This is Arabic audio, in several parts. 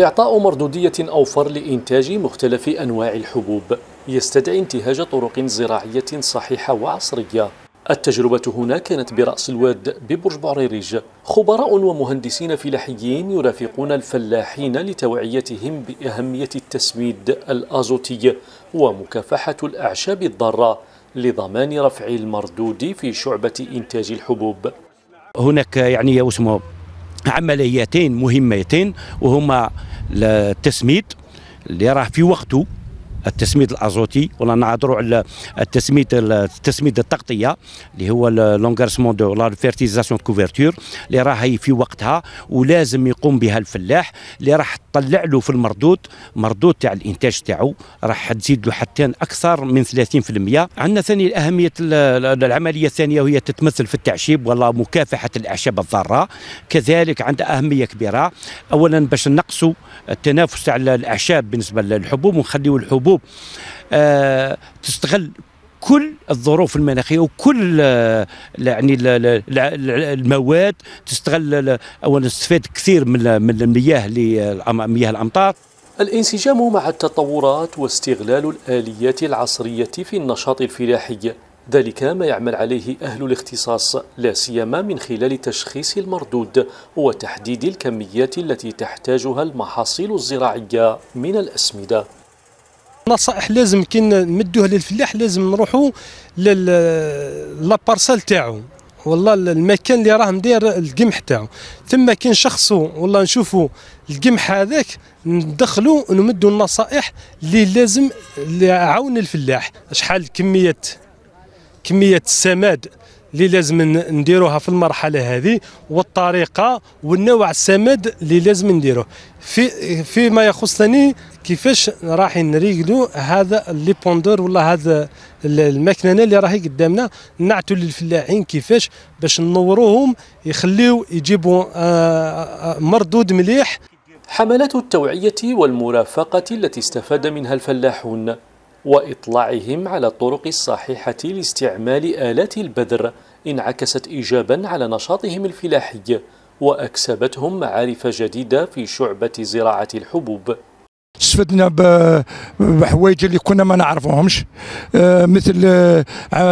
إعطاء مردودية أوفر لإنتاج مختلف أنواع الحبوب يستدعي انتهاج طرق زراعية صحيحة وعصرية التجربة هنا كانت برأس الواد ببرج بعريريج خبراء ومهندسين فلاحيين يرافقون الفلاحين لتوعيتهم بأهمية التسميد الأزوتي ومكافحة الأعشاب الضارة لضمان رفع المردود في شعبة إنتاج الحبوب هناك يعني اسمه عمليتين مهمتين وهما التسميد اللي راه في وقته التسميد الازوتي ولا نهضروا على التسميد التسميد التغطيه اللي هو لونغارسمون دو لا فيرتيزاسيون كوفرتور اللي راهي في وقتها ولازم يقوم بها الفلاح اللي راح تطلع له في المردود مردود تاع الانتاج تاعو راح تزيد له حتى اكثر من 30% عندنا ثاني اهميه العمليه الثانيه وهي تتمثل في التعشيب ولا مكافحه الاعشاب الضاره كذلك عندها اهميه كبيره اولا باش نقصوا التنافس تاع الاعشاب بالنسبه للحبوب ونخليوا الحبوب الجنوب آه، تستغل كل الظروف المناخيه وكل آه، يعني المواد تستغل اولا استفاد كثير من المياه مياه الامطار الانسجام مع التطورات واستغلال الاليات العصريه في النشاط الفلاحي ذلك ما يعمل عليه أهل الاختصاص لا سيما من خلال تشخيص المردود وتحديد الكميات التي تحتاجها المحاصيل الزراعية من الأسمدة نصائح لازم كي نمدوه للفلاح لازم نروحوا لابارسال تاعو والله المكان اللي راه مدير القمح تاعو ثم كي نشخصوا والله نشوفوا القمح هذاك ندخلوا نمدوا النصائح اللي لازم لعون الفلاح شحال كميه كميه السماد اللي لازم نديروها في المرحله هذه والطريقه والنوع السمد اللي لازم نديروه في فيما يخصني كيفاش راح نريقلو هذا لي بوندور ولا هذا المكننه اللي راهي قدامنا نعتوا للفلاحين كيفاش باش ننوروهم يخليو يجيبوا آه، آه، مردود مليح حملات التوعية والمرافقة التي استفاد منها الفلاحون وإطلاعهم على الطرق الصحيحة لاستعمال آلات البذر انعكست إيجابا على نشاطهم الفلاحي وأكسبتهم معارف جديدة في شعبة زراعة الحبوب استفدنا بحوايج اللي كنا ما نعرفوهمش آه، مثل آه،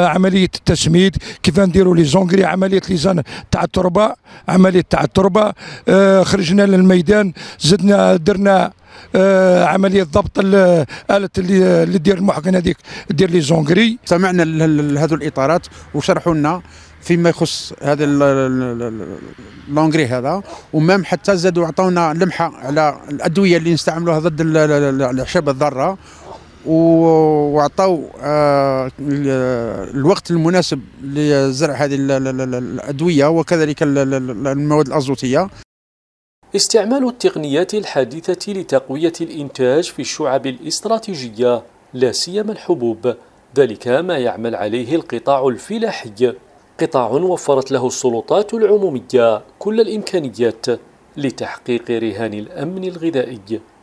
عمليه التسميد كيف نديروا لي زونغري عمليه ليزان تاع التربه عمليه تاع التربه آه، خرجنا للميدان زدنا درنا عمليه ضبط الاله اللي دير المحقن هذيك دير لي زونغري سمعنا لهذو الاطارات وشرحوا لنا فيما يخص هذا اللونغري هذا ومام حتى زادوا عطونا لمحه على الادويه اللي نستعملوها ضد الاعشاب الضاره وعطاو الوقت المناسب لزرع هذه الادويه وكذلك المواد الازوتيه استعمال التقنيات الحديثة لتقوية الإنتاج في الشعب الاستراتيجية لا سيما الحبوب ذلك ما يعمل عليه القطاع الفلاحي قطاع وفرت له السلطات العمومية كل الإمكانيات لتحقيق رهان الأمن الغذائي